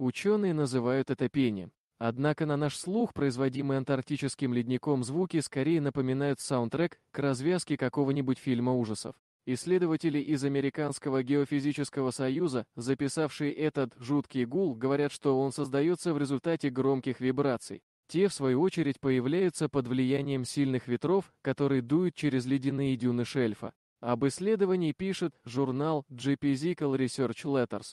Ученые называют это пением. Однако на наш слух производимые антарктическим ледником звуки скорее напоминают саундтрек к развязке какого-нибудь фильма ужасов. Исследователи из Американского геофизического союза, записавшие этот жуткий гул, говорят, что он создается в результате громких вибраций. Те, в свою очередь, появляются под влиянием сильных ветров, которые дуют через ледяные дюны шельфа. Об исследовании пишет журнал Geophysical Research Letters.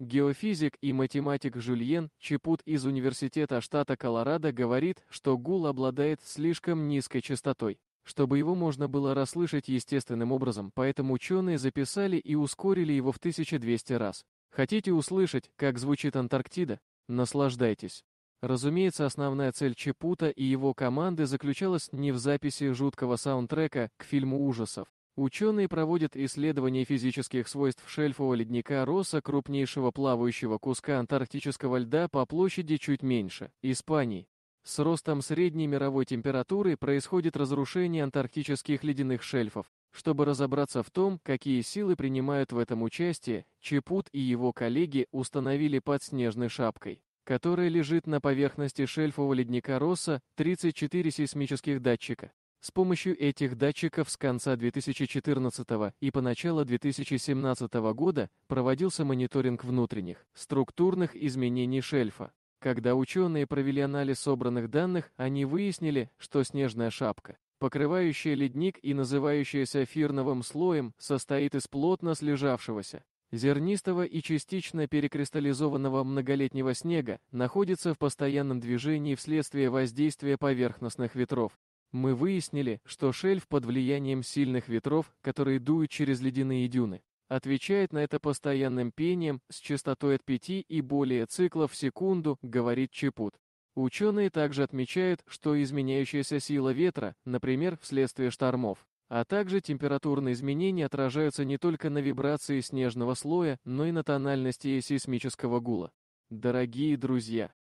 Геофизик и математик Жюльен Чепут из Университета штата Колорадо говорит, что гул обладает слишком низкой частотой, чтобы его можно было расслышать естественным образом, поэтому ученые записали и ускорили его в 1200 раз. Хотите услышать, как звучит Антарктида? Наслаждайтесь. Разумеется, основная цель Чепута и его команды заключалась не в записи жуткого саундтрека к фильму ужасов, Ученые проводят исследования физических свойств шельфового ледника Роса, крупнейшего плавающего куска антарктического льда по площади чуть меньше, Испании. С ростом средней мировой температуры происходит разрушение антарктических ледяных шельфов. Чтобы разобраться в том, какие силы принимают в этом участие, Чепут и его коллеги установили под снежной шапкой, которая лежит на поверхности шельфового ледника Росса 34 сейсмических датчика. С помощью этих датчиков с конца 2014 и по начало 2017 года проводился мониторинг внутренних, структурных изменений шельфа. Когда ученые провели анализ собранных данных, они выяснили, что снежная шапка, покрывающая ледник и называющаяся фирновым слоем, состоит из плотно слежавшегося, зернистого и частично перекристаллизованного многолетнего снега, находится в постоянном движении вследствие воздействия поверхностных ветров, мы выяснили, что шельф под влиянием сильных ветров, которые дуют через ледяные дюны, отвечает на это постоянным пением с частотой от 5 и более циклов в секунду, говорит Чепут. Ученые также отмечают, что изменяющаяся сила ветра, например, вследствие штормов, а также температурные изменения отражаются не только на вибрации снежного слоя, но и на тональности сейсмического гула. Дорогие друзья,